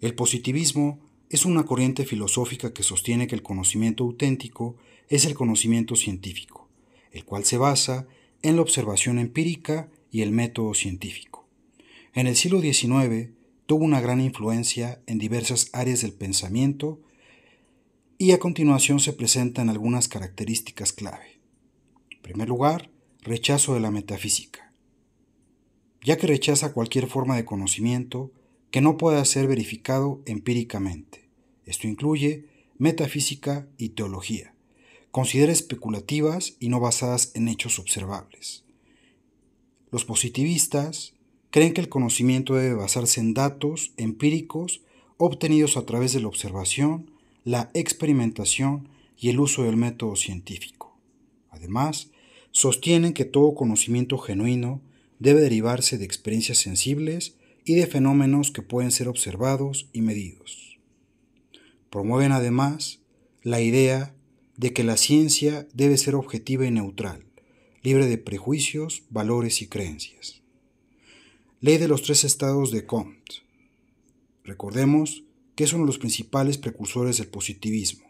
El positivismo es una corriente filosófica que sostiene que el conocimiento auténtico es el conocimiento científico, el cual se basa en la observación empírica y el método científico. En el siglo XIX tuvo una gran influencia en diversas áreas del pensamiento y a continuación se presentan algunas características clave. En primer lugar, rechazo de la metafísica. Ya que rechaza cualquier forma de conocimiento, que no pueda ser verificado empíricamente. Esto incluye metafísica y teología, considera especulativas y no basadas en hechos observables. Los positivistas creen que el conocimiento debe basarse en datos empíricos obtenidos a través de la observación, la experimentación y el uso del método científico. Además, sostienen que todo conocimiento genuino debe derivarse de experiencias sensibles y de fenómenos que pueden ser observados y medidos. Promueven además la idea de que la ciencia debe ser objetiva y neutral, libre de prejuicios, valores y creencias. Ley de los tres estados de Comte. Recordemos que es uno de los principales precursores del positivismo,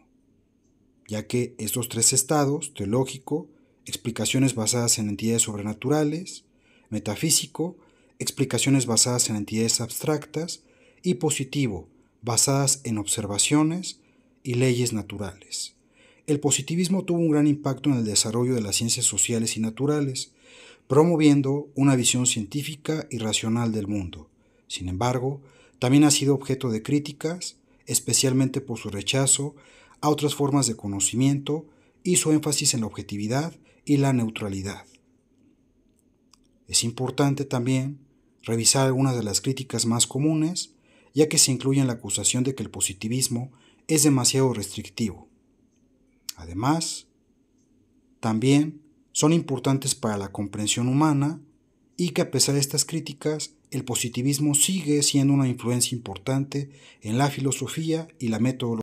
ya que estos tres estados, teológico, explicaciones basadas en entidades sobrenaturales, metafísico explicaciones basadas en entidades abstractas y positivo, basadas en observaciones y leyes naturales. El positivismo tuvo un gran impacto en el desarrollo de las ciencias sociales y naturales, promoviendo una visión científica y racional del mundo. Sin embargo, también ha sido objeto de críticas, especialmente por su rechazo a otras formas de conocimiento y su énfasis en la objetividad y la neutralidad. Es importante también revisar algunas de las críticas más comunes, ya que se incluyen la acusación de que el positivismo es demasiado restrictivo. Además, también son importantes para la comprensión humana y que a pesar de estas críticas, el positivismo sigue siendo una influencia importante en la filosofía y la metodología.